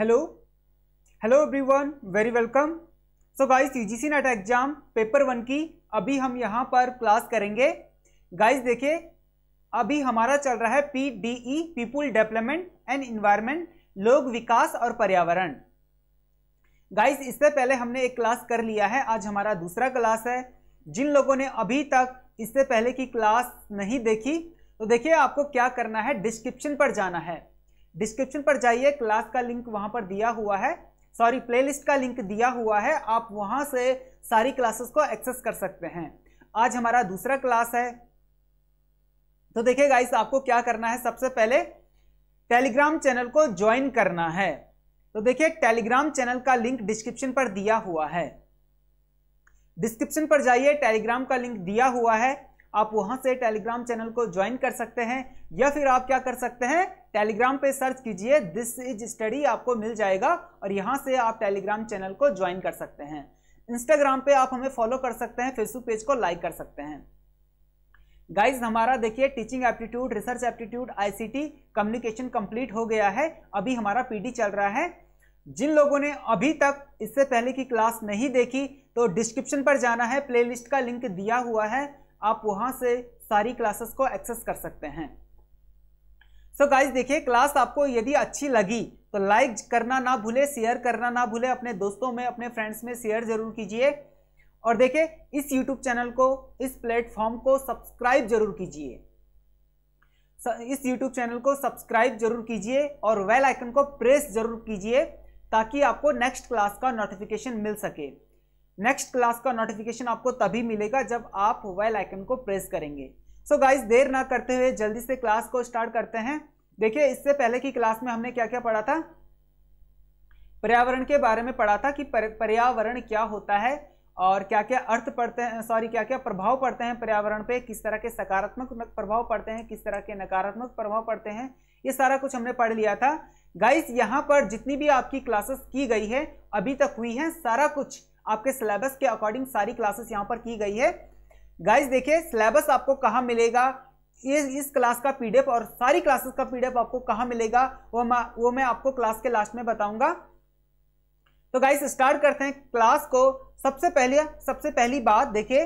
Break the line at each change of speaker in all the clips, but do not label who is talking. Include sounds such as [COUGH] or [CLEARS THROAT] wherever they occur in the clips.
hello hello everyone very welcome so guys UGC net exam paper one की अभी हम यहाँ पर क्लास करेंगे गाइस देखिए अभी हमारा चल रहा है P D E people development and environment लोक विकास और पर्यावरण गाइस इससे पहले हमने एक क्लास कर लिया है आज हमारा दूसरा क्लास है जिन लोगों ने अभी तक इससे पहले की क्लास नहीं देखी तो देखिए आपको क्या करना है डिस्क्रिप्शन पर जाना है डिस्क्रिप्शन पर जाइए क्लास का लिंक वहां पर दिया हुआ है सॉरी प्लेलिस्ट का लिंक दिया हुआ है आप वहां से सारी क्लासेस को एक्सेस कर सकते हैं आज हमारा दूसरा क्लास है तो देखिए गाइस आपको क्या करना है सबसे पहले टेलीग्राम चैनल को ज्वाइन करना है तो देखिए टेलीग्राम चैनल का लिंक डिस्क्रिप्शन पर दिया हुआ है डिस्क्रिप्शन पर जाइए टेलीग्राम का लिंक दिया हुआ है आप वहां से टेलीग्राम चैनल को ज्वाइन कर सकते हैं या फिर आप क्या कर सकते हैं टेलीग्राम पे सर्च कीजिए दिस इज स्टडी आपको मिल जाएगा और यहां से आप टेलीग्राम चैनल को ज्वाइन कर सकते हैं इंस्टाग्राम पे आप हमें फॉलो कर सकते हैं फेसबुक पेज को लाइक कर सकते हैं गाइज हमारा देखिए teaching aptitude research aptitude ICT communication complete हो गया है अभी हमारा पीडी चल रहा है जिन लोगों ने अभी तक इससे पहले की क्लास नहीं देखी तो डिस्क्रिप्शन पर जाना है प्लेलिस्ट का लिंक दिया हुआ है आप वहां से सारी क्लासेस को एक्सेस कर सकते हैं सो so गाइज देखिए क्लास आपको यदि अच्छी लगी तो लाइक करना ना भूले शेयर करना ना भूले अपने दोस्तों में अपने फ्रेंड्स में शेयर जरूर कीजिए और देखिए इस यूट्यूब चैनल को इस प्लेटफॉर्म को सब्सक्राइब जरूर कीजिए इस यूट्यूब चैनल को सब्सक्राइब जरूर कीजिए और वेल आइकन को प्रेस जरूर कीजिए ताकि आपको नेक्स्ट क्लास का नोटिफिकेशन मिल सके नेक्स्ट क्लास का नोटिफिकेशन आपको तभी मिलेगा जब आप वेल आइकन को प्रेस करेंगे सो so गाइज देर ना करते हुए जल्दी से क्लास को स्टार्ट करते हैं देखिए इससे पहले की क्लास में हमने क्या क्या पढ़ा था पर्यावरण के बारे में पढ़ा था कि पर्यावरण क्या होता है और क्या क्या अर्थ पड़ते हैं सॉरी क्या क्या प्रभाव पड़ते हैं पर्यावरण पे किस तरह के सकारात्मक प्रभाव पड़ते हैं किस तरह के नकारात्मक प्रभाव पड़ते हैं ये सारा कुछ हमने पढ़ लिया था गाइस यहाँ पर जितनी भी आपकी क्लासेस की गई है अभी तक हुई है सारा कुछ आपके सिलेबस के अकॉर्डिंग सारी क्लासेस यहाँ पर की गई है गाइज देखिए सिलेबस आपको कहाँ मिलेगा ये इस क्लास का पीडीएफ और सारी क्लासेस का पीडीएफ आपको कहाँ मिलेगा वो मैं वो मैं आपको क्लास के लास्ट में बताऊंगा तो गाइज स्टार्ट करते हैं क्लास को सबसे पहले सबसे पहली बात देखिए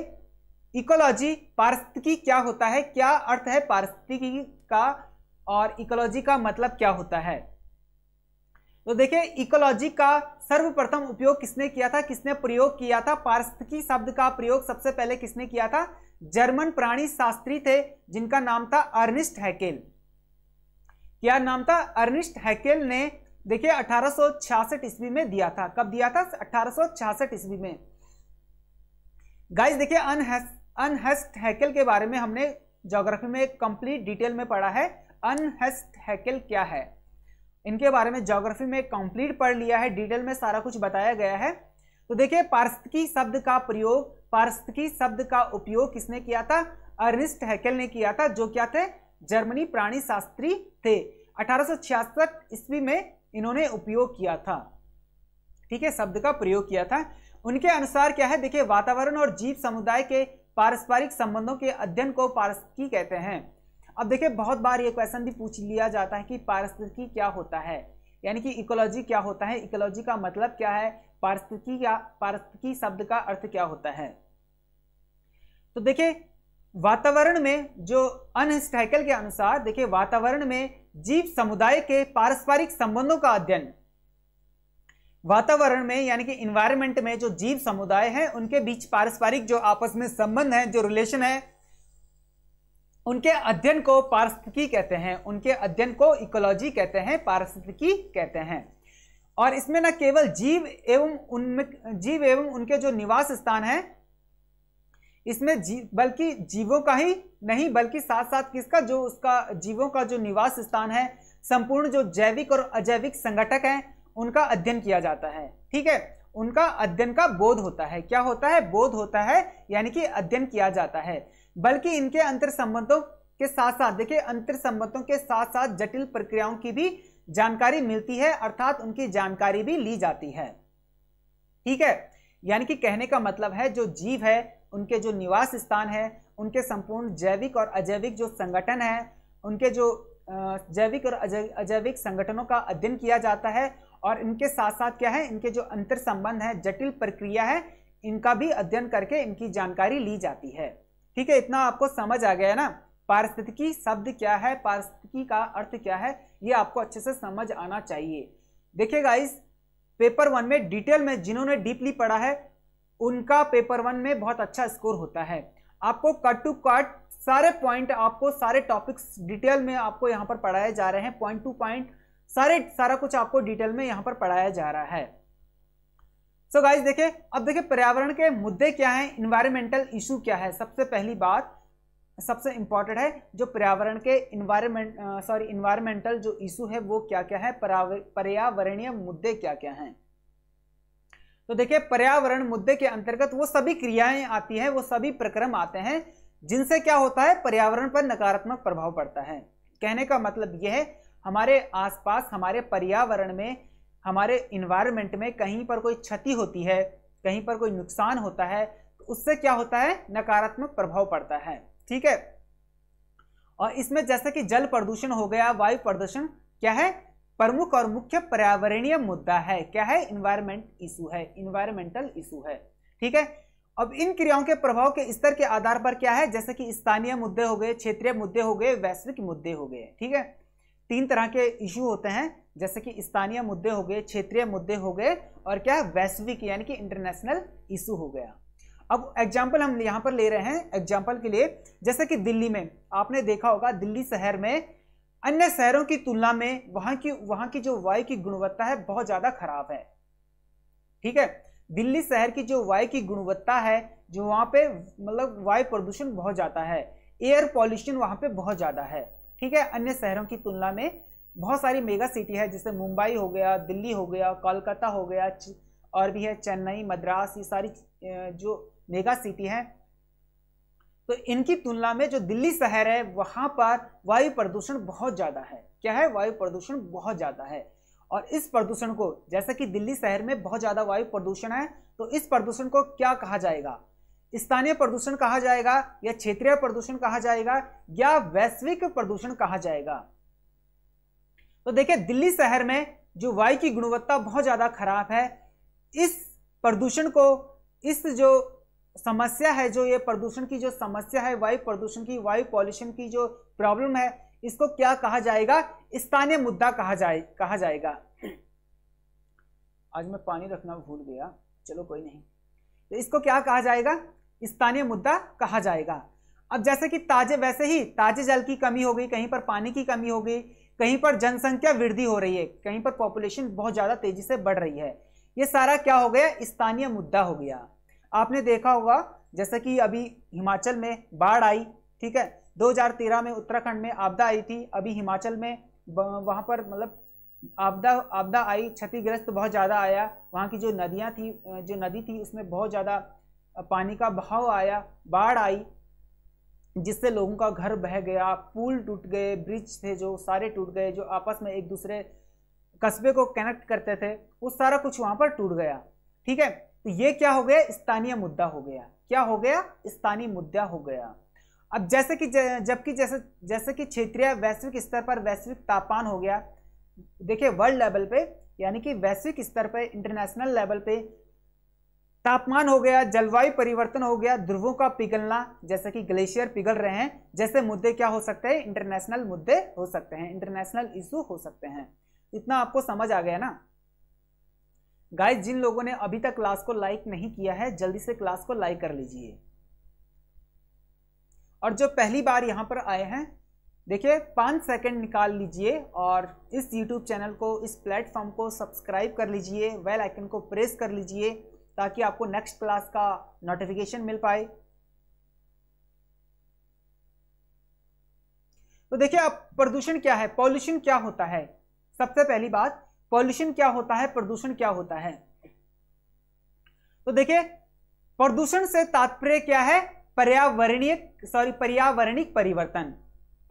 इकोलॉजी पारिस्थितिकी क्या होता है क्या अर्थ है पारिस्थितिकी का और इकोलॉजी का मतलब क्या होता है तो देखिए इकोलॉजी का सर्वप्रथम उपयोग किसने किया था किसने प्रयोग किया था पारिस्थिकी शब्द का प्रयोग सबसे पहले किसने किया था जर्मन प्राणी शास्त्री थे जिनका नाम था अर्निस्ट हैकेल क्या नाम था अर्निस्ट हैकेल ने देखिए 1866 ईस्वी में दिया था कब दिया था 1866 ईस्वी में गाइस देखिए अनहेस्ट अनहेस्ट हैकेल के बारे में हमने ज्योग्राफी में कंप्लीट डिटेल में पढ़ा है अनहेस्ट हैकेल क्या है इनके बारे में जोग्राफी में कंप्लीट पढ़ लिया है डिटेल में सारा कुछ बताया गया है तो देखिए पार्स्तकी शब्द का प्रयोग पार्स्तकी शब्द का उपयोग किसने किया था अर्निस्ट हैकेल ने किया था जो क्या थे जर्मनी प्राणी शास्त्री थे अठारह ईस्वी में इन्होंने उपयोग किया था ठीक है शब्द का प्रयोग किया था उनके अनुसार क्या है देखिए वातावरण और जीव समुदाय के पारस्परिक संबंधों के अध्ययन को पारस्की कहते हैं अब देखिए बहुत बार ये क्वेश्चन भी पूछ लिया जाता है कि पारिस्थितिकी क्या होता है यानी कि इकोलॉजी क्या होता है इकोलॉजी का मतलब क्या है पारिस्थितिकी या पारिस्थितिकी शब्द का अर्थ क्या होता है तो देखिये वातावरण में जो अनहिस्टाइकल के अनुसार देखिए वातावरण में जीव समुदाय के पारस्परिक संबंधों का अध्ययन वातावरण में यानी कि इन्वायरमेंट में जो जीव समुदाय है उनके बीच पारस्परिक जो आपस में संबंध है जो रिलेशन है उनके अध्ययन को पारिस्थितिकी कहते हैं उनके अध्ययन को इकोलॉजी कहते हैं पारिस्थितिकी कहते हैं और इसमें न केवल जीव एवं उनमें जीव एवं उनके जो निवास स्थान है इसमें जी बल्कि जीवों का ही नहीं बल्कि साथ साथ किसका जो उसका जीवों का जो निवास स्थान है संपूर्ण जो जैविक और अजैविक संगठक हैं उनका अध्ययन किया जाता है ठीक है उनका अध्ययन का बोध होता है क्या होता है बोध होता है यानी कि अध्ययन किया जाता है बल्कि इनके अंतर संबंधों के साथ साथ देखिए अंतर संबंधों के साथ साथ जटिल प्रक्रियाओं की भी जानकारी मिलती है अर्थात उनकी जानकारी भी ली जाती है ठीक है यानी कि कहने का मतलब है जो जीव है उनके जो निवास स्थान है उनके संपूर्ण जैविक और अजैविक जो संगठन है उनके जो जैविक और अजैविक संगठनों का अध्ययन किया जाता है और इनके साथ साथ क्या है इनके जो अंतर संबंध है जटिल प्रक्रिया है इनका भी अध्ययन करके इनकी जानकारी ली जाती है ठीक है इतना आपको समझ आ गया है ना पारिस्थितिकी शब्द क्या है पारिस्थितिकी का अर्थ क्या है ये आपको अच्छे से समझ आना चाहिए देखिए गाइस पेपर वन में डिटेल में जिन्होंने डीपली पढ़ा है उनका पेपर वन में बहुत अच्छा स्कोर होता है आपको कट टू कट सारे पॉइंट आपको सारे टॉपिक्स डिटेल में आपको यहाँ पर पढ़ाए जा रहे हैं पॉइंट टू पॉइंट सारे सारा कुछ आपको डिटेल में यहाँ पर पढ़ाया जा रहा है सो गाइज देखे अब देखे पर्यावरण के मुद्दे क्या है इन्वायरमेंटल इशू क्या है सबसे पहली बात सबसे इंपॉर्टेंट है जो पर्यावरण के इन्वायरमेंट सॉरी इन्वायरमेंटल जो इशू है वो क्या क्या है पर्यावरणीय मुद्दे क्या क्या हैं तो देखिए पर्यावरण मुद्दे के अंतर्गत वो सभी क्रियाएं आती हैं वो सभी प्रक्रम आते हैं जिनसे क्या होता है पर्यावरण पर नकारात्मक प्रभाव पड़ता है कहने का मतलब यह है हमारे आसपास हमारे पर्यावरण में हमारे इन्वायरमेंट में कहीं पर कोई क्षति होती है कहीं पर कोई नुकसान होता है तो उससे क्या होता है नकारात्मक प्रभाव पड़ता है ठीक है और इसमें जैसे कि जल प्रदूषण हो गया वायु प्रदूषण क्या है प्रमुख और मुख्य पर्यावरणीय मुद्दा है क्या है इन्वायरमेंट इशू है इन्वायरमेंटल इशू है ठीक है अब इन क्रियाओं के प्रभाव के स्तर के आधार पर क्या है जैसे कि स्थानीय मुद्दे हो गए क्षेत्रीय मुद्दे हो गए वैश्विक मुद्दे हो गए ठीक है तीन तरह के इशू होते हैं जैसे कि स्थानीय मुद्दे हो गए क्षेत्रीय मुद्दे हो गए और क्या वैश्विक यानी कि इंटरनेशनल इशू हो गया अब एग्जाम्पल हम यहाँ पर ले रहे हैं एग्जाम्पल के लिए जैसे कि दिल्ली में आपने देखा होगा दिल्ली शहर में अन्य शहरों की तुलना में वहां की वहां की जो वायु की गुणवत्ता है बहुत ज़्यादा खराब है ठीक है दिल्ली शहर की जो वायु की गुणवत्ता है जो वहां पे मतलब वायु प्रदूषण बहुत ज़्यादा है एयर पॉल्यूशन वहां पे बहुत ज़्यादा है ठीक है अन्य शहरों की तुलना में बहुत सारी मेगा सिटी है जैसे मुंबई हो गया दिल्ली हो गया कोलकाता हो गया और भी है चेन्नई मद्रास ये सारी जो मेगा सिटी हैं तो इनकी तुलना में जो दिल्ली शहर है वहाँ पर वायु प्रदूषण बहुत ज़्यादा है क्या है वायु प्रदूषण बहुत ज़्यादा है और इस प्रदूषण को जैसा कि दिल्ली शहर में बहुत ज़्यादा वायु प्रदूषण है तो इस प्रदूषण को क्या कहा जाएगा स्थानीय प्रदूषण कहा जाएगा या क्षेत्रीय प्रदूषण कहा जाएगा या वैश्विक प्रदूषण कहा जाएगा तो देखिए दिल्ली शहर में जो वायु की गुणवत्ता बहुत ज़्यादा खराब है इस प्रदूषण को इस जो समस्या है जो ये प्रदूषण की जो समस्या है वायु प्रदूषण की वायु पॉल्यूशन की जो प्रॉब्लम है इसको क्या कहा जाएगा स्थानीय मुद्दा कहा जाए कहा जाएगा आज मैं पानी रखना भूल गया चलो कोई नहीं तो इसको क्या कहा जाएगा स्थानीय मुद्दा कहा जाएगा अब जैसे कि ताजे वैसे ही ताजे जल की कमी हो गई कहीं पर पानी की कमी हो गई कहीं पर जनसंख्या वृद्धि हो रही है कहीं पर पॉपुलेशन बहुत ज़्यादा तेजी से बढ़ रही है ये सारा क्या हो गया स्थानीय मुद्दा हो गया आपने देखा होगा जैसे कि अभी हिमाचल में बाढ़ आई ठीक है 2013 में उत्तराखंड में आपदा आई थी अभी हिमाचल में वहाँ पर मतलब आपदा आपदा आई क्षतिग्रस्त बहुत ज़्यादा आया वहाँ की जो नदियाँ थी जो नदी थी उसमें बहुत ज़्यादा पानी का बहाव आया बाढ़ आई जिससे लोगों का घर बह गया पुल टूट गए ब्रिज थे जो सारे टूट गए जो आपस में एक दूसरे कस्बे को कनेक्ट करते थे वो सारा कुछ वहाँ पर टूट गया ठीक है तो ये क्या हो गया स्थानीय मुद्दा हो गया क्या हो गया स्थानीय मुद्दा हो गया अब जैसे कि जबकि जैसे जैसे कि क्षेत्रीय वैश्विक स्तर पर वैश्विक तापमान हो गया देखिए वर्ल्ड लेवल पे यानी कि वैश्विक स्तर पर इंटरनेशनल लेवल पे तापमान हो गया जलवायु परिवर्तन हो गया ध्रुवों का पिघलना जैसे कि ग्लेशियर पिघल रहे हैं जैसे मुद्दे क्या हो सकते हैं इंटरनेशनल मुद्दे हो सकते हैं इंटरनेशनल इशू हो सकते हैं इतना आपको समझ आ गया ना गाइस जिन लोगों ने अभी तक क्लास को लाइक नहीं किया है जल्दी से क्लास को लाइक कर लीजिए और जो पहली बार यहां पर आए हैं देखिए पांच सेकंड निकाल लीजिए और इस यूट्यूब चैनल को इस प्लेटफॉर्म को सब्सक्राइब कर लीजिए वेल आइकन को प्रेस कर लीजिए ताकि आपको नेक्स्ट क्लास का नोटिफिकेशन मिल पाए तो देखिए आप प्रदूषण क्या है पॉल्यूशन क्या होता है सबसे पहली बात पॉल्यूशन क्या होता है प्रदूषण क्या होता है तो देखिए प्रदूषण से तात्पर्य क्या है पर्यावरणीय सॉरी पर्यावरणिक परिवर्तन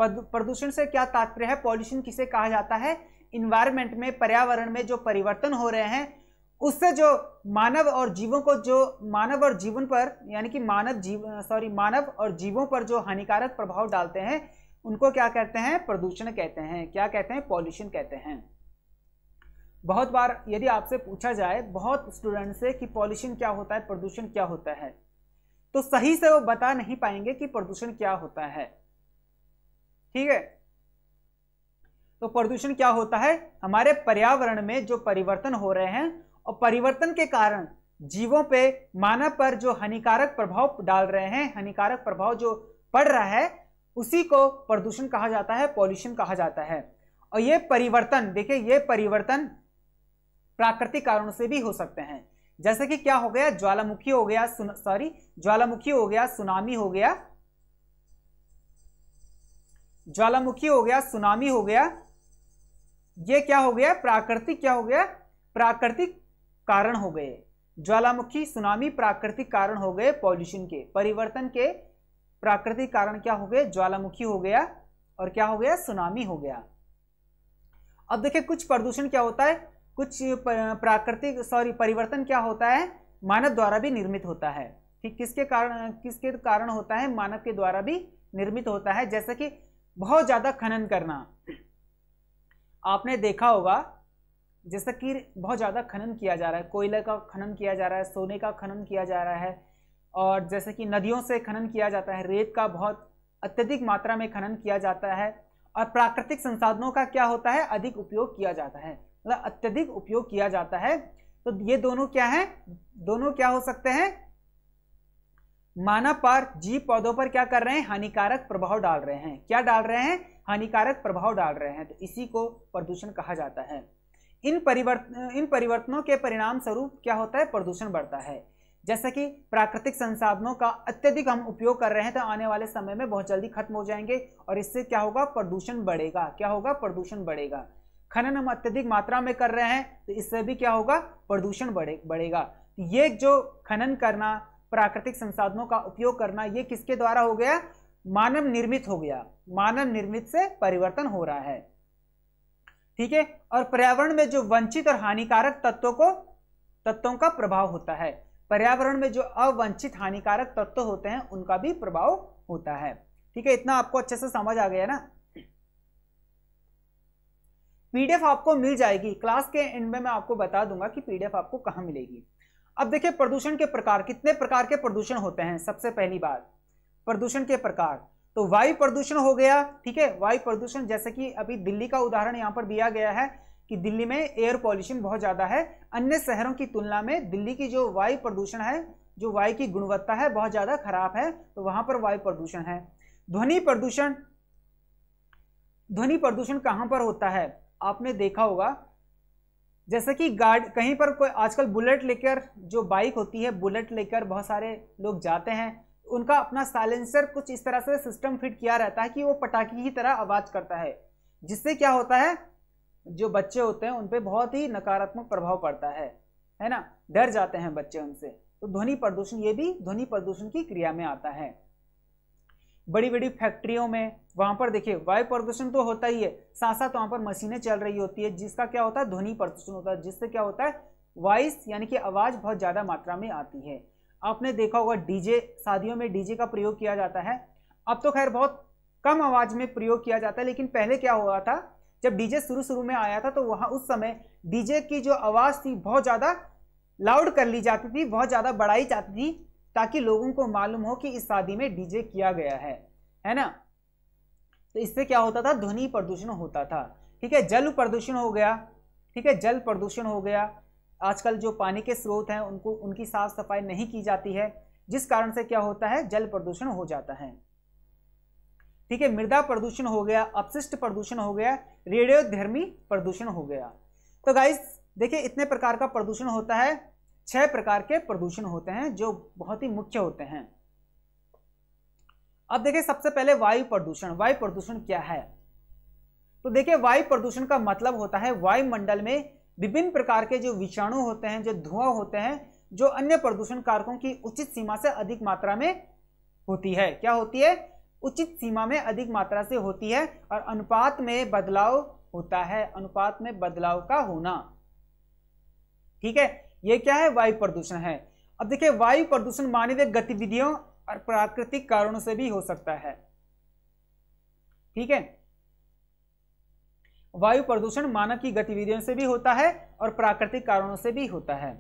प्रदूषण से क्या तात्पर्य है पॉल्यूशन किसे कहा जाता है इन्वायरमेंट में पर्यावरण में जो परिवर्तन हो रहे हैं उससे जो मानव और जीवों को जो मानव और जीवन पर यानी कि मानव जीव सॉरी मानव और जीवों पर जो हानिकारक प्रभाव डालते हैं उनको क्या कहते हैं प्रदूषण कहते हैं क्या कहते हैं पॉल्यूशन कहते हैं बहुत बार यदि आपसे पूछा जाए बहुत स्टूडेंट से कि पॉल्यूशन क्या होता है प्रदूषण क्या होता है तो सही से वो बता नहीं पाएंगे कि प्रदूषण क्या होता है ठीक है तो प्रदूषण क्या होता है हमारे पर्यावरण में जो परिवर्तन हो रहे हैं और परिवर्तन के कारण जीवों पे मानव पर जो हानिकारक प्रभाव डाल रहे हैं हानिकारक प्रभाव जो पड़ रहा है उसी को प्रदूषण कहा जाता है पॉल्यूशन कहा जाता है और ये परिवर्तन देखिए ये परिवर्तन प्राकृतिक कारणों से भी हो सकते हैं जैसे कि क्या हो गया ज्वालामुखी हो गया सॉरी ज्वालामुखी हो गया सुनामी हो गया ज्वालामुखी हो गया सुनामी हो गया ये क्या हो गया प्राकृतिक क्या हो गया प्राकृतिक कारण हो गए ज्वालामुखी सुनामी प्राकृतिक कारण हो गए पॉल्यूशन के परिवर्तन के प्राकृतिक कारण क्या हो गए ज्वालामुखी हो गया और क्या हो गया सुनामी हो गया अब देखिए कुछ प्रदूषण क्या होता है कुछ प्राकृतिक सॉरी परिवर्तन क्या होता है मानव द्वारा भी निर्मित होता है ठीक किसके कारण किसके कारण होता है मानव के द्वारा भी निर्मित होता है जैसे कि बहुत ज़्यादा खनन करना आपने देखा होगा जैसा कि बहुत ज़्यादा खनन किया जा रहा है कोयले का खनन किया जा रहा है सोने का खनन किया जा रहा है और जैसे कि नदियों से खनन किया जाता है रेत का बहुत अत्यधिक मात्रा में खनन किया जाता है और प्राकृतिक संसाधनों का क्या होता है अधिक उपयोग किया जाता है मतलब अत्यधिक उपयोग किया जाता है तो ये दोनों क्या है दोनों क्या हो सकते हैं मानव पर जीव पौधों पर क्या कर रहे हैं हानिकारक प्रभाव डाल रहे हैं क्या डाल रहे हैं हानिकारक प्रभाव डाल रहे हैं तो इसी को प्रदूषण कहा जाता है इन परिवर्तन इन परिवर्तनों के परिणाम स्वरूप क्या होता है प्रदूषण बढ़ता है जैसे कि प्राकृतिक संसाधनों का अत्यधिक हम उपयोग कर रहे हैं तो आने वाले समय में बहुत जल्दी खत्म हो जाएंगे और इससे क्या होगा प्रदूषण बढ़ेगा क्या होगा प्रदूषण बढ़ेगा खनन हम अत्यधिक मात्रा में कर रहे हैं तो इससे भी क्या होगा प्रदूषण बढ़े बढ़ेगा तो ये जो खनन करना प्राकृतिक संसाधनों का उपयोग करना ये किसके द्वारा हो गया मानव निर्मित हो गया मानव निर्मित से परिवर्तन हो रहा है ठीक है और पर्यावरण में जो वंचित और हानिकारक तत्वों को तत्वों का प्रभाव होता है पर्यावरण में जो अवंचित हानिकारक तत्व होते हैं उनका भी प्रभाव होता है ठीक है इतना आपको अच्छे से समझ आ गया ना पीडीएफ आपको मिल जाएगी क्लास के एंड में मैं आपको बता दूंगा कि पीडीएफ आपको कहां मिलेगी अब देखिए प्रदूषण के प्रकार कितने प्रकार के प्रदूषण होते हैं सबसे पहली बात प्रदूषण के प्रकार तो वायु प्रदूषण हो गया ठीक है वायु प्रदूषण जैसे कि अभी दिल्ली का उदाहरण यहां पर दिया गया है कि दिल्ली में एयर पॉल्यूशन बहुत ज़्यादा है अन्य शहरों की तुलना में दिल्ली की जो वायु प्रदूषण है जो वायु की गुणवत्ता है बहुत ज़्यादा खराब है तो वहां पर वायु प्रदूषण है ध्वनि प्रदूषण ध्वनि प्रदूषण कहां पर होता है आपने देखा होगा जैसे कि गाड़ कहीं पर कोई आजकल बुलेट लेकर जो बाइक होती है बुलेट लेकर बहुत सारे लोग जाते हैं उनका अपना साइलेंसर कुछ इस तरह से सिस्टम फिट किया रहता है कि वो पटाखे की तरह आवाज़ करता है जिससे क्या होता है जो बच्चे होते हैं उन पर बहुत ही नकारात्मक प्रभाव पड़ता है है ना डर जाते हैं बच्चे उनसे तो ध्वनि प्रदूषण ये भी ध्वनि प्रदूषण की क्रिया में आता है बड़ी बड़ी फैक्ट्रियों में वहां पर देखिए वायु प्रदूषण तो होता ही है साथ साथ वहां पर मशीनें चल रही होती है जिसका क्या होता है ध्वनि प्रदूषण होता है जिससे क्या होता है वॉइस यानी कि आवाज़ बहुत ज़्यादा मात्रा में आती है आपने देखा होगा डीजे शादियों में डीजे का प्रयोग किया जाता है अब तो खैर बहुत कम आवाज में प्रयोग किया जाता है लेकिन पहले क्या हुआ था जब डीजे शुरू शुरू में आया था तो वहां उस समय डीजे की जो आवाज़ थी बहुत ज़्यादा लाउड कर ली जाती थी बहुत ज़्यादा बढ़ाई जाती थी ताकि लोगों को मालूम हो कि इस शादी में डीजे किया गया है है ना तो इससे क्या होता था ध्वनि प्रदूषण होता था ठीक है जल प्रदूषण हो गया ठीक है जल प्रदूषण हो गया आजकल जो पानी के स्रोत हैं उनको उनकी साफ सफाई नहीं की जाती है जिस कारण से क्या होता है जल प्रदूषण हो जाता है ठीक है मृदा प्रदूषण हो गया अपशिष्ट प्रदूषण हो गया रेडियोधर्मी प्रदूषण हो गया तो गाइस देखिए इतने प्रकार का प्रदूषण होता है छह प्रकार के प्रदूषण होते हैं जो बहुत ही मुख्य होते हैं अब देखिए सबसे पहले वायु प्रदूषण वायु प्रदूषण क्या है तो देखिए वायु प्रदूषण का मतलब होता है वायुमंडल में विभिन्न प्रकार के जो विषाणु होते हैं जो धुआं होते हैं जो अन्य प्रदूषण कारकों की उचित सीमा से अधिक मात्रा में होती है क्या होती है उचित सीमा में अधिक मात्रा से होती है और अनुपात में बदलाव होता है अनुपात में बदलाव का होना ठीक है ये क्या है वायु प्रदूषण है अब देखिए वायु प्रदूषण मानवीय गतिविधियों और प्राकृतिक कारणों से भी हो सकता है ठीक है वायु प्रदूषण मानव की गतिविधियों से भी होता है और प्राकृतिक कारणों से भी होता है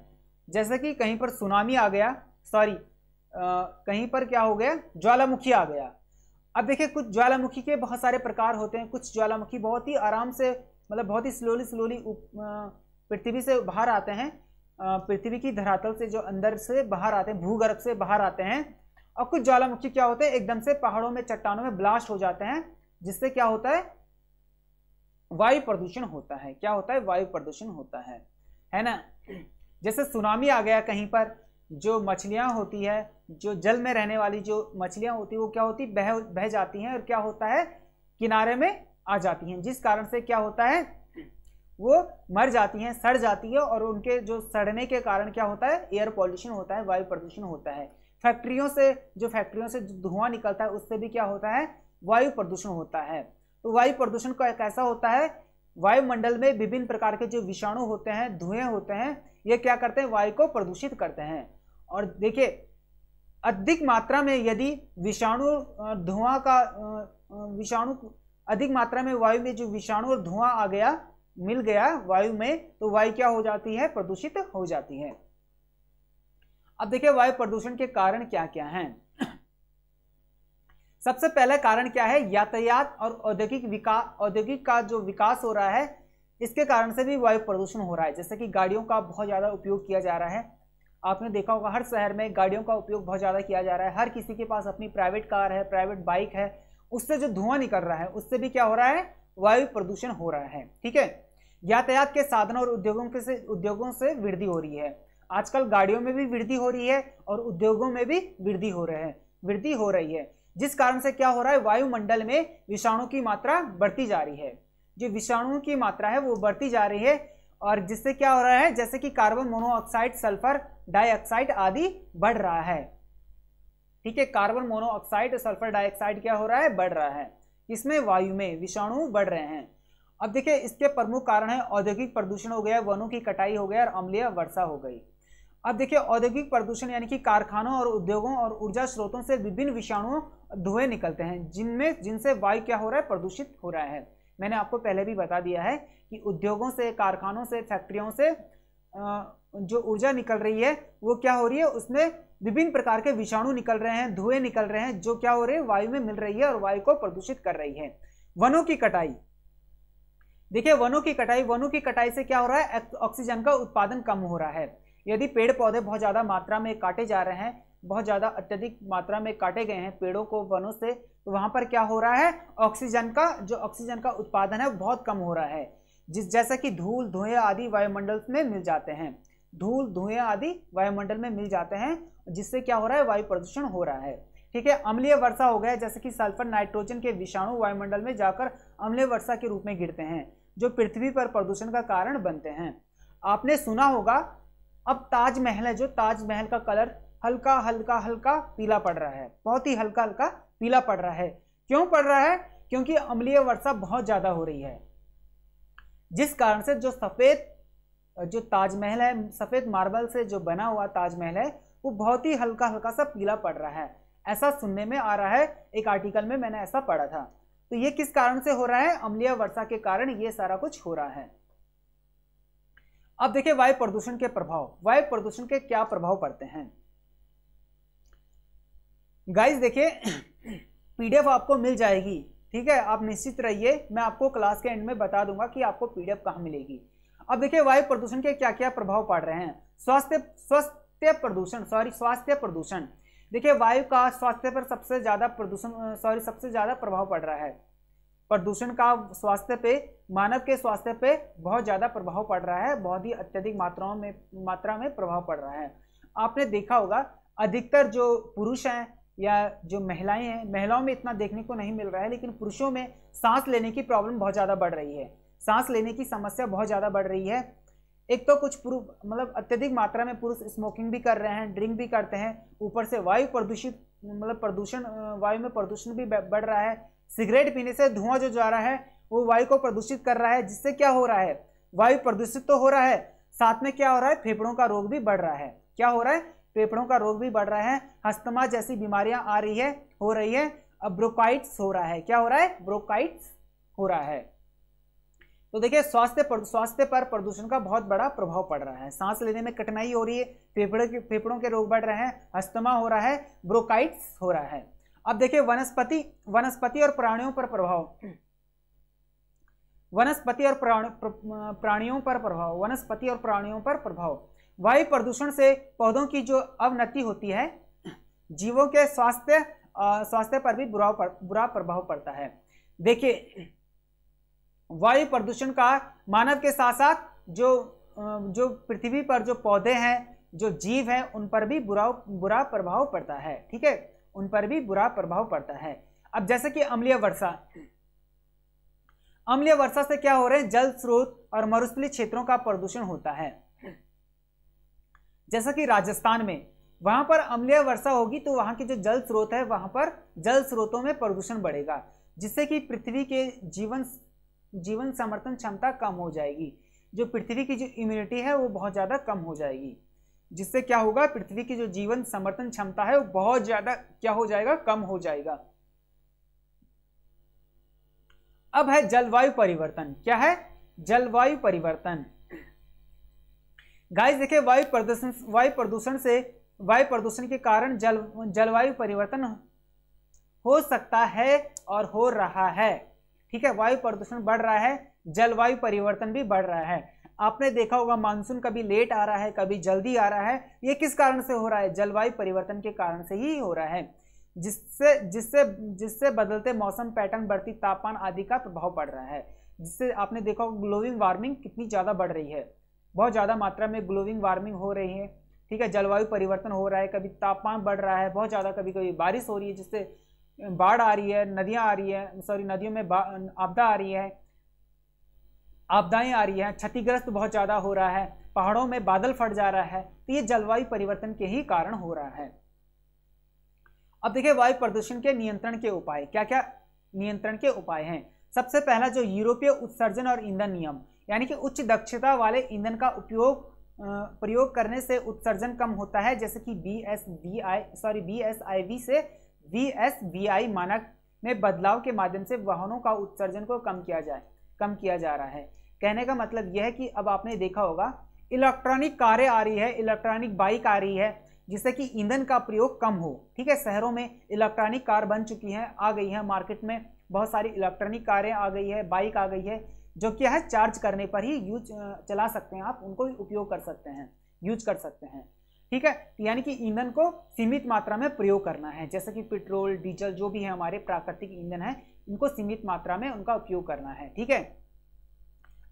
जैसे कि कहीं पर सुनामी आ गया सॉरी कहीं पर क्या हो गया ज्वालामुखी आ गया अब देखिए कुछ ज्वालामुखी के बहुत सारे प्रकार होते हैं कुछ ज्वालामुखी बहुत ही आराम से मतलब बहुत ही स्लोली स्लोली पृथ्वी से बाहर आते हैं पृथ्वी की धरातल से जो अंदर से बाहर आते हैं भूगर्भ से बाहर आते हैं और कुछ ज्वालामुखी क्या होते हैं एकदम से पहाड़ों में चट्टानों में ब्लास्ट हो जाते हैं जिससे क्या होता है वायु प्रदूषण होता है क्या होता है वायु प्रदूषण होता है है ना जैसे सुनामी आ गया कहीं पर जो मछलियाँ होती है जो जल में रहने वाली जो मछलियाँ होती है वो क्या होती बह बह जाती हैं और क्या होता है किनारे में आ जाती हैं जिस कारण से क्या होता है वो मर जाती हैं सड़ जाती है और उनके जो सड़ने के कारण क्या होता है एयर पॉल्यूशन होता है वायु प्रदूषण होता है फैक्ट्रियों से जो फैक्ट्रियों से धुआं निकलता है उससे भी क्या होता है वायु प्रदूषण होता है तो वायु प्रदूषण का कैसा होता है वायुमंडल में विभिन्न प्रकार के जो विषाणु होते हैं धुएं होते हैं ये क्या करते हैं वायु को प्रदूषित करते हैं और देखिए अधिक मात्रा में यदि विषाणु धुआं का विषाणु अधिक मात्रा में वायु में जो विषाणु और धुआं आ गया मिल गया वायु में तो वायु क्या हो जाती है प्रदूषित हो जाती है अब देखिए वायु प्रदूषण के कारण क्या क्या हैं सबसे पहला कारण क्या है यातायात और औद्योगिक विकास औद्योगिक का जो विकास हो रहा है इसके कारण से भी वायु प्रदूषण हो रहा है जैसे कि गाड़ियों का बहुत ज़्यादा उपयोग किया जा रहा है आपने देखा होगा हर शहर में गाड़ियों का उपयोग बहुत ज़्यादा किया जा रहा है हर किसी के पास अपनी प्राइवेट कार है प्राइवेट बाइक है उससे जो धुआं निकल रहा है उससे भी क्या हो रहा है वायु प्रदूषण हो रहा है ठीक है यातायात के साधनों और उद्योगों के से उद्योगों से वृद्धि हो रही है आजकल गाड़ियों में भी वृद्धि हो रही है और उद्योगों में भी वृद्धि हो रहे हैं वृद्धि हो रही है जिस कारण से क्या हो रहा है वायुमंडल में विषाणु की मात्रा बढ़ती जा रही है जो विषाणुओं की मात्रा है वो बढ़ती जा रही है और जिससे क्या हो रहा है जैसे कि कार्बन मोनोऑक्साइड सल्फर डाइऑक्साइड आदि बढ़ रहा है ठीक है कार्बन मोनोऑक्साइड सल्फर डाइऑक्साइड क्या हो रहा है बढ़ रहा है इसमें वायु में विषाणु बढ़ रहे हैं अब देखिए इसके प्रमुख कारण है औद्योगिक प्रदूषण हो गया वनों की कटाई हो गया और अम्लीय वर्षा हो गई अब देखिए औद्योगिक प्रदूषण यानी कि कारखानों और उद्योगों और ऊर्जा स्रोतों से विभिन्न विषाणुओं धुएं निकलते हैं जिनमें जिनसे वायु क्या हो रहा है प्रदूषित हो रहा है मैंने आपको पहले भी बता दिया है कि उद्योगों से कारखानों से फैक्ट्रियों से जो ऊर्जा निकल रही है वो क्या हो रही है उसमें विभिन्न प्रकार के विषाणु निकल रहे हैं धुएं निकल रहे हैं जो क्या हो रहे हैं वायु में मिल रही है और वायु को प्रदूषित कर रही है वनों की कटाई देखिए वनों की कटाई वनों की कटाई से क्या हो रहा है ऑक्सीजन का उत्पादन कम हो रहा है यदि पेड़ पौधे बहुत ज़्यादा मात्रा में काटे जा रहे हैं बहुत ज़्यादा अत्यधिक मात्रा में काटे गए हैं पेड़ों को वनों से तो वहाँ पर क्या हो रहा है ऑक्सीजन का जो ऑक्सीजन का उत्पादन है वो बहुत कम हो रहा है जिस जैसा कि धूल धुएँ आदि वायुमंडल में मिल जाते हैं धूल धुएँ आदि वायुमंडल में मिल जाते हैं जिससे क्या हो रहा है वायु प्रदूषण हो रहा है ठीक है अम्लीय वर्षा हो गया जैसे कि सल्फर नाइट्रोजन के विषाणु वायुमंडल में जाकर अम्लीय वर्षा के रूप में गिरते हैं जो पृथ्वी पर प्रदूषण का कारण बनते हैं आपने सुना होगा अब ताजमहल है जो ताजमहल का कलर हल्का हल्का हल्का पीला पड़ रहा है बहुत ही हल्का हल्का पीला पड़ रहा है क्यों पड़ रहा है क्योंकि अम्लीय वर्षा बहुत ज़्यादा हो रही है जिस कारण से जो सफ़ेद जो ताजमहल है सफ़ेद मार्बल से जो बना हुआ ताजमहल है वो बहुत ही हल्का हल्का सा पीला पड़ रहा है ऐसा सुनने में आ रहा है एक आर्टिकल में मैंने ऐसा पढ़ा था तो ये किस कारण से हो रहा है अम्लीय वर्षा के कारण ये सारा कुछ हो रहा है अब देखिए वायु प्रदूषण के प्रभाव वायु प्रदूषण के क्या प्रभाव पड़ते हैं गाइस देखिए पीडीएफ [CLEARS THROAT] आपको मिल जाएगी ठीक है आप निश्चित रहिए मैं आपको क्लास के एंड में बता दूंगा कि आपको पीडीएफ कहाँ मिलेगी अब देखिए वायु प्रदूषण के क्या क्या प्रभाव पड़ रहे हैं स्वास्थ्य स्वास्थ्य प्रदूषण सॉरी स्वास्थ्य प्रदूषण देखिए वायु का स्वास्थ्य पर सबसे ज़्यादा प्रदूषण सॉरी सबसे ज़्यादा प्रभाव पड़ रहा है प्रदूषण का स्वास्थ्य पे मानव के स्वास्थ्य पे बहुत ज़्यादा प्रभाव पड़ रहा है बहुत ही अत्यधिक मात्राओं में मात्रा में प्रभाव पड़ रहा है आपने देखा होगा अधिकतर जो पुरुष हैं या जो महिलाएं हैं महिलाओं में इतना देखने को नहीं मिल रहा है लेकिन पुरुषों में सांस लेने की प्रॉब्लम बहुत ज़्यादा बढ़ रही है सांस लेने की समस्या बहुत ज़्यादा बढ़ रही है एक तो कुछ पुरुष मतलब अत्यधिक मात्रा में पुरुष स्मोकिंग भी कर रहे हैं ड्रिंक भी करते हैं ऊपर से वायु प्रदूषित मतलब प्रदूषण वायु में प्रदूषण भी बढ़ रहा है सिगरेट पीने से धुआं जो जा रहा है वो वायु को प्रदूषित कर रहा है जिससे क्या हो रहा है वायु प्रदूषित तो हो रहा है साथ में क्या हो रहा है फेफड़ों का रोग भी बढ़ रहा है क्या हो रहा है फेफड़ों का रोग भी बढ़ रहा है हस्तमा जैसी बीमारियां आ रही है हो रही है अब ब्रोकाइट्स हो रहा है क्या हो रहा है ब्रोकाइट्स हो रहा है तो देखिए स्वास्थ्य पर स्वास्थ्य पर प्रदूषण का बहुत बड़ा प्रभाव पड़ रहा है सांस लेने में कठिनाई हो रही है फेफड़े के फेफड़ों के रोग बढ़ रहे हैं अस्थमा हो रहा है ब्रोकाइट्स हो रहा है अब देखिए वनस्पति वनस्पति और प्राणियों पर प्रभाव वनस्पति और प्राणियों पर प्रभाव वनस्पति और प्राणियों पर प्रभाव वायु प्रदूषण से पौधों की जो अवनति होती है जीवों के स्वास्थ्य स्वास्थ्य पर भी बुरा पर, बुरा प्रभाव पड़ता है देखिए वायु प्रदूषण का मानव के साथ साथ जो जो पृथ्वी पर जो पौधे हैं जो जीव हैं उन पर भी बुरा बुरा प्रभाव पड़ता है ठीक है उन पर भी बुरा प्रभाव पड़ता है अब जैसे कि अम्लीय वर्षा अम्लीय वर्षा से क्या हो रहे हैं जल स्रोत और मरुस्थली क्षेत्रों का प्रदूषण होता है जैसा कि राजस्थान में वहां पर अम्लीय वर्षा होगी तो वहां के जो जल स्रोत है वहां पर जल स्रोतों में प्रदूषण बढ़ेगा जिससे कि पृथ्वी के जीवन जीवन समर्थन क्षमता कम हो जाएगी जो पृथ्वी की जो इम्यूनिटी है वो बहुत ज़्यादा कम हो जाएगी जिससे क्या होगा पृथ्वी की जो जीवन समर्थन क्षमता है वो बहुत ज्यादा क्या हो जाएगा कम हो जाएगा अब है जलवायु परिवर्तन क्या है जलवायु परिवर्तन गाइस देखिए वायु प्रदूषण वायु प्रदूषण से वायु प्रदूषण के कारण जल जलवायु परिवर्तन हो सकता है और हो रहा है ठीक है वायु प्रदूषण बढ़ रहा है जलवायु परिवर्तन भी बढ़ रहा है आपने देखा होगा मानसून कभी लेट आ रहा है कभी जल्दी आ रहा है ये किस कारण से हो रहा है जलवायु परिवर्तन के कारण से ही हो रहा है जिससे जिससे जिससे बदलते मौसम पैटर्न बढ़ती तापमान आदि का प्रभाव पड़ रहा है जिससे आपने देखा होगा ग्लोबल वार्मिंग कितनी ज़्यादा बढ़ रही है बहुत ज़्यादा मात्रा में ग्लोबल वार्मिंग हो रही है ठीक है जलवायु परिवर्तन हो रहा है कभी तापमान बढ़ रहा है बहुत ज़्यादा कभी कभी बारिश हो रही है जिससे बाढ़ आ रही है नदियाँ आ रही है सॉरी नदियों में आपदा आ रही है आपदाएं आ रही हैं क्षतिग्रस्त बहुत ज़्यादा हो रहा है पहाड़ों में बादल फट जा रहा है तो ये जलवायु परिवर्तन के ही कारण हो रहा है अब देखिए वायु प्रदूषण के नियंत्रण के उपाय क्या क्या नियंत्रण के उपाय हैं सबसे पहला जो यूरोपीय उत्सर्जन और ईंधन नियम यानी कि उच्च दक्षता वाले ईंधन का उपयोग प्रयोग करने से उत्सर्जन कम होता है जैसे कि B S B I sorry B S I V से बी एस वी आई मानक में बदलाव के माध्यम से वाहनों का उत्सर्जन को कम किया जाए कम किया जा रहा है कहने का मतलब यह है कि अब आपने देखा होगा इलेक्ट्रॉनिक कारें आ रही है इलेक्ट्रॉनिक बाइक आ रही है जिससे कि ईंधन का प्रयोग कम हो ठीक है शहरों में इलेक्ट्रॉनिक कार बन चुकी हैं आ गई हैं मार्केट में बहुत सारी इलेक्ट्रॉनिक कारें आ गई है बाइक आ गई है जो क्या है चार्ज करने पर ही यूज चला सकते हैं आप उनको भी उपयोग कर सकते हैं यूज कर सकते हैं ठीक है यानी कि ईंधन को सीमित मात्रा में प्रयोग करना है जैसे कि पेट्रोल डीजल जो भी है हमारे प्राकृतिक ईंधन है इनको सीमित मात्रा में उनका उपयोग करना है ठीक है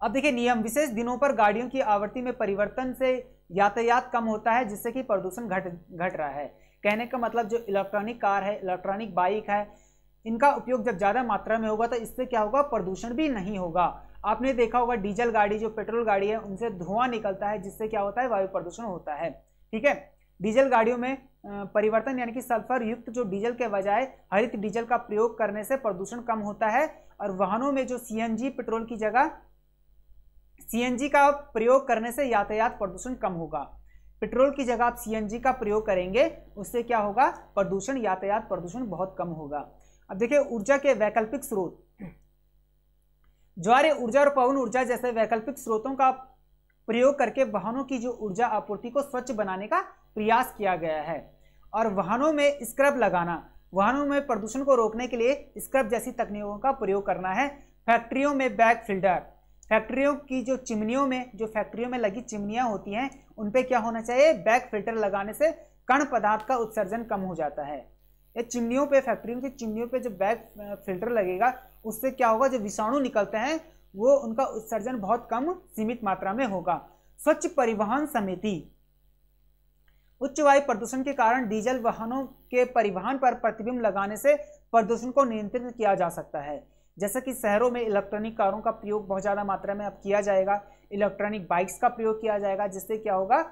अब देखिए नियम विशेष दिनों पर गाड़ियों की आवृत्ति में परिवर्तन से यातायात कम होता है जिससे कि प्रदूषण घट घट रहा है कहने का मतलब जो इलेक्ट्रॉनिक कार है इलेक्ट्रॉनिक बाइक है इनका उपयोग जब ज़्यादा मात्रा में होगा तो इससे क्या होगा प्रदूषण भी नहीं होगा आपने देखा होगा डीजल गाड़ी जो पेट्रोल गाड़ी है उनसे धुआं निकलता है जिससे क्या होता है वायु प्रदूषण होता है ठीक है डीजल गाड़ियों में परिवर्तन यानी कि सल्फर युक्त जो डीजल के बजाय हरित डीजल का प्रयोग करने से प्रदूषण कम होता है और वाहनों में जो सीएनजी पेट्रोल की जगह सीएनजी का प्रयोग करने से यातायात प्रदूषण कम होगा पेट्रोल की जगह आप सीएनजी का प्रयोग करेंगे उससे क्या होगा प्रदूषण यातायात प्रदूषण बहुत कम होगा अब देखिए ऊर्जा के वैकल्पिक स्रोत ज्वार ऊर्जा और पवन ऊर्जा जैसे वैकल्पिक स्रोतों का प्रयोग करके वाहनों की जो ऊर्जा आपूर्ति को स्वच्छ बनाने का प्रयास किया गया है और वाहनों में स्क्रब लगाना वाहनों में प्रदूषण को रोकने के लिए स्क्रब जैसी तकनीकों का प्रयोग करना है फैक्ट्रियों में बैग फिल्टर फैक्ट्रियों की जो चिमनियों में जो फैक्ट्रियों में लगी चिमनियाँ होती हैं उन पर क्या होना चाहिए बैग फिल्टर लगाने से कण पदार्थ का उत्सर्जन कम हो जाता है ये चिमनियों पे फैक्ट्रियों की चिमनियों पे जो बैग फिल्टर लगेगा उससे क्या होगा जो विषाणु निकलते हैं वो उनका उत्सर्जन बहुत कम सीमित मात्रा में होगा स्वच्छ परिवहन समिति उच्च वायु प्रदूषण के कारण डीजल वाहनों के परिवहन पर प्रतिबिंब लगाने से प्रदूषण को नियंत्रित किया जा सकता है जैसे कि शहरों में इलेक्ट्रॉनिक कारों का प्रयोग बहुत ज़्यादा मात्रा में अब किया जाएगा इलेक्ट्रॉनिक बाइक्स का प्रयोग किया जाएगा जिससे क्या होगा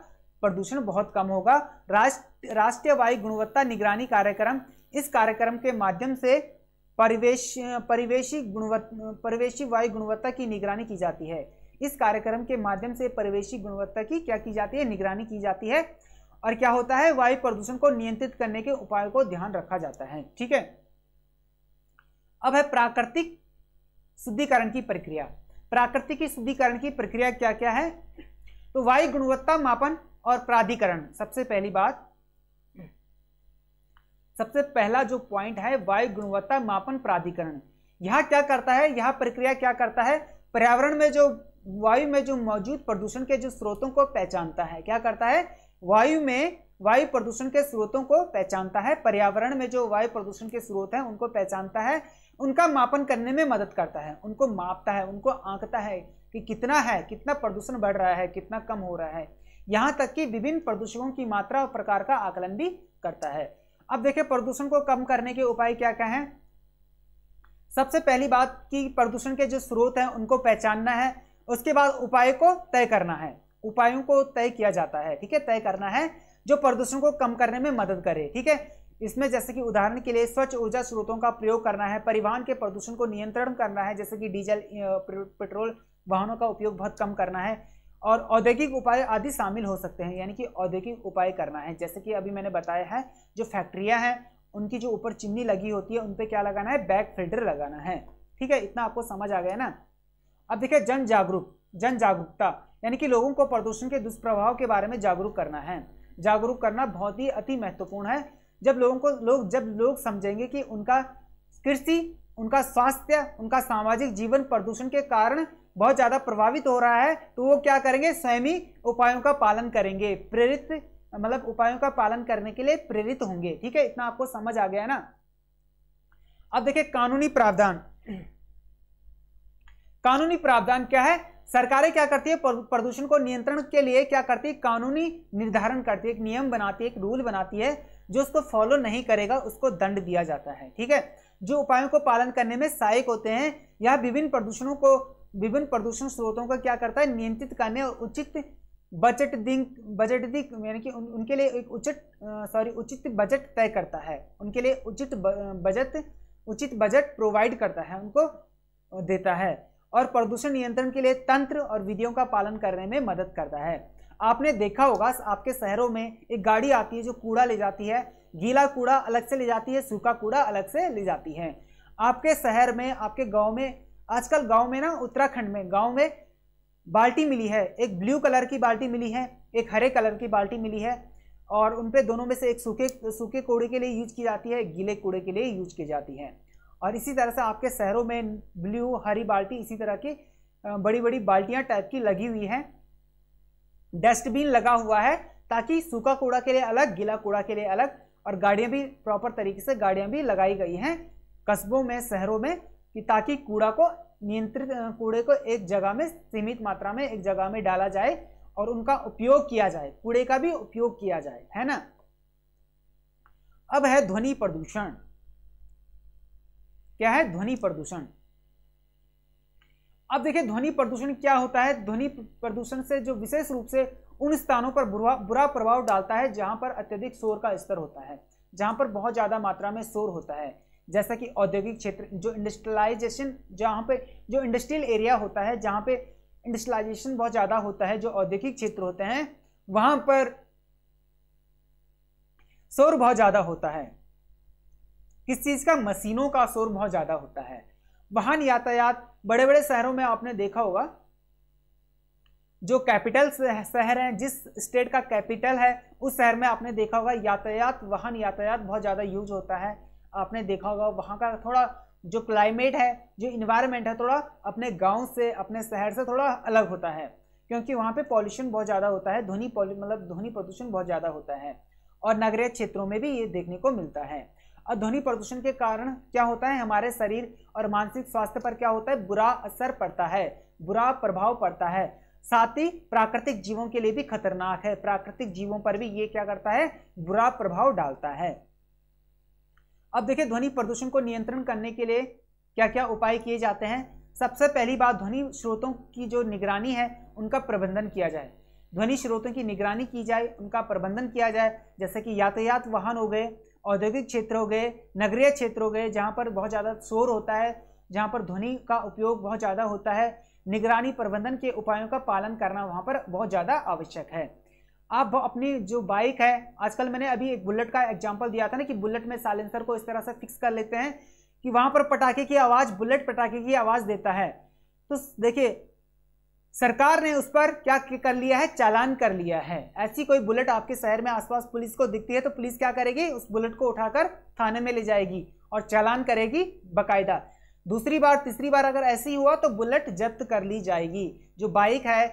प्रदूषण बहुत कम होगा राष्ट्र राष्ट्रीय वायु गुणवत्ता निगरानी कार्यक्रम इस कार्यक्रम के माध्यम से परिवेश परिवेशी गुणवत्ता परिवेशी वायु गुणवत्ता की निगरानी की जाती है इस कार्यक्रम के माध्यम से परिवेशी गुणवत्ता की क्या की जाती है निगरानी की जाती है और क्या होता है वायु प्रदूषण को नियंत्रित करने के उपायों को ध्यान रखा जाता है ठीक है अब है प्राकृतिक शुद्धिकरण की प्रक्रिया प्राकृतिक शुद्धिकरण की प्रक्रिया क्या क्या है तो वायु गुणवत्ता मापन और प्राधिकरण सबसे पहली बात सबसे पहला जो पॉइंट है वायु गुणवत्ता मापन प्राधिकरण यह क्या करता है यह प्रक्रिया क्या करता है पर्यावरण में जो वायु में जो मौजूद प्रदूषण के जो स्रोतों को पहचानता है क्या करता है वायु में वायु प्रदूषण के स्रोतों को पहचानता है पर्यावरण में जो वायु प्रदूषण के स्रोत हैं उनको पहचानता है उनका मापन करने में मदद करता है उनको मापता है उनको आंकता है कि कितना है कितना प्रदूषण बढ़ रहा है कितना कम हो रहा है यहाँ तक कि विभिन्न प्रदूषकों की मात्रा और प्रकार का आकलन भी करता है अब देखिए प्रदूषण को कम करने के उपाय क्या क्या हैं सबसे पहली बात कि प्रदूषण के जो स्रोत हैं उनको पहचानना है उसके बाद उपाय को तय करना है उपायों को तय किया जाता है ठीक है तय करना है जो प्रदूषण को कम करने में मदद करे ठीक है इसमें जैसे कि उदाहरण के लिए स्वच्छ ऊर्जा स्रोतों का प्रयोग करना है परिवहन के प्रदूषण को नियंत्रण करना है जैसे कि डीजल पेट्रोल वाहनों का उपयोग बहुत कम करना है और औद्योगिक उपाय आदि शामिल हो सकते हैं यानी कि औद्योगिक उपाय करना है जैसे कि अभी मैंने बताया है जो फैक्ट्रियाँ हैं उनकी जो ऊपर चिमनी लगी होती है उन पर क्या लगाना है बैक फिल्टर लगाना है ठीक है इतना आपको समझ आ गया ना अब देखिए जन जागरूक जन जागरूकता यानी कि लोगों को प्रदूषण के दुष्प्रभाव के बारे में जागरूक करना है जागरूक करना बहुत ही अति महत्वपूर्ण है जब लोगों को लोग जब लोग समझेंगे कि उनका कृषि उनका स्वास्थ्य उनका सामाजिक जीवन प्रदूषण के कारण बहुत ज़्यादा प्रभावित हो रहा है तो वो क्या करेंगे स्वयं उपायों का पालन करेंगे प्रेरित मतलब उपायों का पालन करने के लिए प्रेरित होंगे ठीक है इतना आपको समझ आ गया है ना अब देखिए कानूनी प्रावधान कानूनी प्रावधान क्या है सरकारें क्या करती है प्रदूषण को नियंत्रण के लिए क्या करती है कानूनी निर्धारण करती है एक नियम बनाती है एक रूल बनाती है जो उसको फॉलो नहीं करेगा उसको दंड दिया जाता है ठीक है जो उपायों को पालन करने में सहायक होते हैं यह विभिन्न प्रदूषणों को विभिन्न प्रदूषण स्रोतों का क्या करता है नियंत्रित करने और उचित बजट दिंग बजट दिंग यानी कि उन, उनके लिए एक उचित सॉरी उचित बजट तय करता है उनके लिए उचित बजट उचित बजट प्रोवाइड करता है उनको देता है और प्रदूषण नियंत्रण के लिए तंत्र और विधियों का पालन करने में मदद करता है आपने देखा होगा आपके शहरों में एक गाड़ी आती है जो कूड़ा ले जाती है गीला कूड़ा अलग से ले जाती है सूखा कूड़ा अलग से ले जाती है आपके शहर में आपके गांव में आजकल गांव में ना उत्तराखंड में गांव में बाल्टी मिली है एक ब्लू कलर की बाल्टी मिली है एक हरे कलर की बाल्टी मिली है और उन पे दोनों में से एक सूखे सूखे कूड़े के लिए यूज की जाती है गीले कूड़े के लिए यूज की जाती है और इसी तरह से आपके शहरों में ब्लू हरी बाल्टी इसी तरह की बड़ी बड़ी बाल्टियाँ टाइप की लगी हुई हैं डस्टबिन लगा हुआ है ताकि सूखा कूड़ा के लिए अलग गीला कूड़ा के लिए अलग और गाड़ियाँ भी प्रॉपर तरीके से गाड़ियाँ भी लगाई गई हैं कस्बों में शहरों में कि ताकि कूड़ा को नियंत्रित कूड़े को एक जगह में सीमित मात्रा में एक जगह में डाला जाए और उनका उपयोग किया जाए कूड़े का भी उपयोग किया जाए है ना अब है ध्वनि प्रदूषण क्या है ध्वनि प्रदूषण अब देखिए ध्वनि प्रदूषण क्या होता है ध्वनि प्रदूषण से जो विशेष रूप से उन स्थानों पर बुरा बुरा प्रभाव डालता है जहां पर अत्यधिक शोर का स्तर होता है जहां पर बहुत ज्यादा मात्रा में शोर होता है जैसा कि औद्योगिक क्षेत्र जो इंडस्ट्रियलाइजेशन जहाँ पे जो इंडस्ट्रियल एरिया होता है जहाँ पे इंडस्ट्रियलाइजेशन बहुत ज़्यादा होता है जो औद्योगिक क्षेत्र होते हैं वहाँ पर शोर बहुत ज़्यादा होता है किस चीज़ का मशीनों का शोर बहुत ज़्यादा होता है वाहन यातायात बड़े बड़े शहरों में आपने देखा होगा जो कैपिटल शहर हैं जिस स्टेट का कैपिटल है उस शहर में आपने देखा होगा यातायात वाहन यातायात बहुत ज़्यादा यूज होता है आपने देखा होगा वहाँ का थोड़ा जो क्लाइमेट है जो इन्वायरमेंट है थोड़ा अपने गांव से अपने शहर से थोड़ा अलग होता है क्योंकि वहाँ पे पॉल्यूशन बहुत ज़्यादा होता है ध्वनि मतलब ध्वनि प्रदूषण बहुत ज़्यादा होता है और नगरीय क्षेत्रों में भी ये देखने को मिलता है और ध्वनि प्रदूषण के कारण क्या होता है हमारे शरीर और मानसिक स्वास्थ्य पर क्या होता है बुरा असर पड़ता है बुरा प्रभाव पड़ता है साथ ही प्राकृतिक जीवों के लिए भी खतरनाक है प्राकृतिक जीवों पर भी ये क्या करता है बुरा प्रभाव डालता है अब देखिए ध्वनि प्रदूषण को नियंत्रण करने के लिए क्या क्या उपाय किए जाते हैं सबसे पहली बात ध्वनि स्रोतों की जो निगरानी है उनका प्रबंधन किया जाए ध्वनि स्रोतों की निगरानी की जाए उनका प्रबंधन किया जाए जैसे कि यातायात वाहन हो गए औद्योगिक क्षेत्र हो गए नगरीय क्षेत्र हो गए जहाँ पर बहुत ज़्यादा शोर होता है जहाँ पर ध्वनि का उपयोग बहुत ज़्यादा होता है निगरानी प्रबंधन के उपायों का पालन करना वहाँ पर बहुत ज़्यादा आवश्यक है आप अपनी जो बाइक है आजकल मैंने अभी एक बुलेट का एग्जाम्पल दिया था ना कि बुलेट में साइलेंसर को इस तरह से फिक्स कर लेते हैं कि वहाँ पर पटाखे की आवाज़ बुलेट पटाखे की आवाज़ देता है तो देखिए सरकार ने उस पर क्या कर लिया है चालान कर लिया है ऐसी कोई बुलेट आपके शहर में आसपास पुलिस को दिखती है तो पुलिस क्या करेगी उस बुलेट को उठाकर थाने में ले जाएगी और चालान करेगी बकायदा दूसरी बार तीसरी बार अगर ऐसी हुआ तो बुलेट जब्त कर ली जाएगी जो बाइक है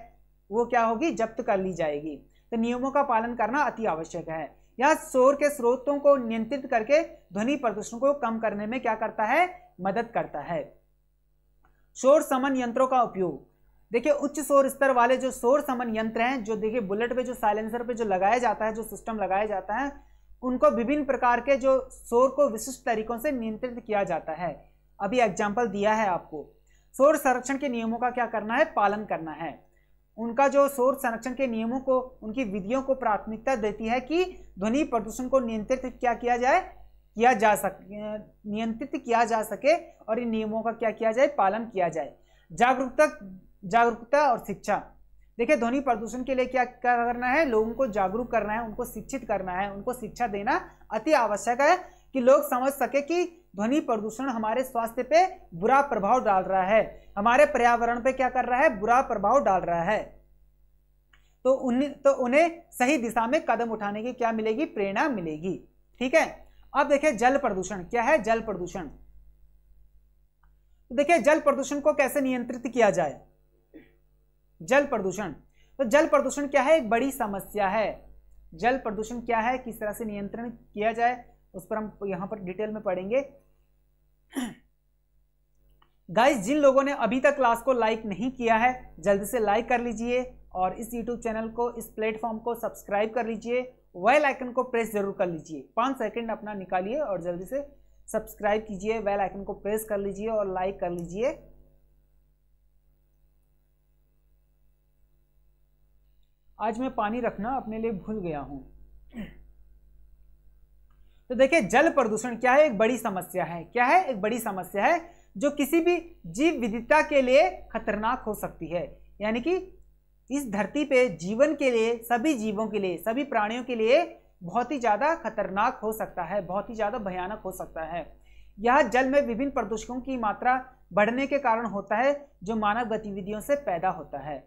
वो क्या होगी जब्त कर ली जाएगी तो नियमों का पालन करना अति आवश्यक है यह शोर के स्रोतों को नियंत्रित करके ध्वनि प्रदूषण को कम करने में क्या करता है मदद करता है शोर समन यंत्रों का उपयोग देखिए उच्च शोर स्तर वाले जो शोर समन यंत्र हैं जो देखिए बुलेट पे जो साइलेंसर पे जो लगाया जाता है जो सिस्टम लगाया जाता है उनको विभिन्न प्रकार के जो शोर को विशिष्ट तरीकों से नियंत्रित किया जाता है अभी एग्जाम्पल दिया है आपको शोर संरक्षण के नियमों का क्या करना है पालन करना है उनका जो शोर संरक्षण के नियमों को उनकी विधियों को प्राथमिकता देती है कि ध्वनि प्रदूषण को नियंत्रित क्या किया जाए किया जा सके नियंत्रित किया जा सके और इन नियमों का क्या किया जाए पालन किया जाए जागरूकता जागरूकता और शिक्षा देखिए ध्वनि प्रदूषण के लिए क्या करना है लोगों को जागरूक करना है उनको शिक्षित करना है उनको शिक्षा देना अति आवश्यक है कि लोग समझ सके कि ध्वनि प्रदूषण हमारे स्वास्थ्य पे बुरा प्रभाव डाल रहा है हमारे पर्यावरण पे क्या कर रहा है बुरा प्रभाव डाल रहा है तो उन्हें तो उन्हें सही दिशा में कदम उठाने की क्या मिलेगी प्रेरणा मिलेगी ठीक है अब देखे जल प्रदूषण क्या है जल प्रदूषण तो देखिए जल प्रदूषण को कैसे नियंत्रित किया जाए जल प्रदूषण तो जल प्रदूषण क्या है एक बड़ी समस्या है जल प्रदूषण क्या है किस तरह से नियंत्रण किया जाए उस पर हम यहाँ पर डिटेल में पढ़ेंगे गाइस जिन लोगों ने अभी तक क्लास को लाइक नहीं किया है जल्दी से लाइक कर लीजिए और इस यूट्यूब चैनल को इस प्लेटफॉर्म को सब्सक्राइब कर लीजिए वेल आइकन को प्रेस जरूर कर लीजिए पाँच सेकंड अपना निकालिए और जल्दी से सब्सक्राइब कीजिए वेल आइकन को प्रेस कर लीजिए और लाइक कर लीजिए आज मैं पानी रखना अपने लिए भूल गया हूँ तो देखिए जल प्रदूषण क्या है एक बड़ी समस्या है क्या है एक बड़ी समस्या है जो किसी भी जीव विविधता के लिए खतरनाक हो सकती है यानी कि इस धरती पे जीवन के लिए सभी जीवों के लिए सभी प्राणियों के लिए बहुत ही ज़्यादा खतरनाक हो सकता है बहुत ही ज़्यादा भयानक हो सकता है यह जल में विभिन्न प्रदूषकों की मात्रा बढ़ने के कारण होता है जो मानव गतिविधियों से पैदा होता है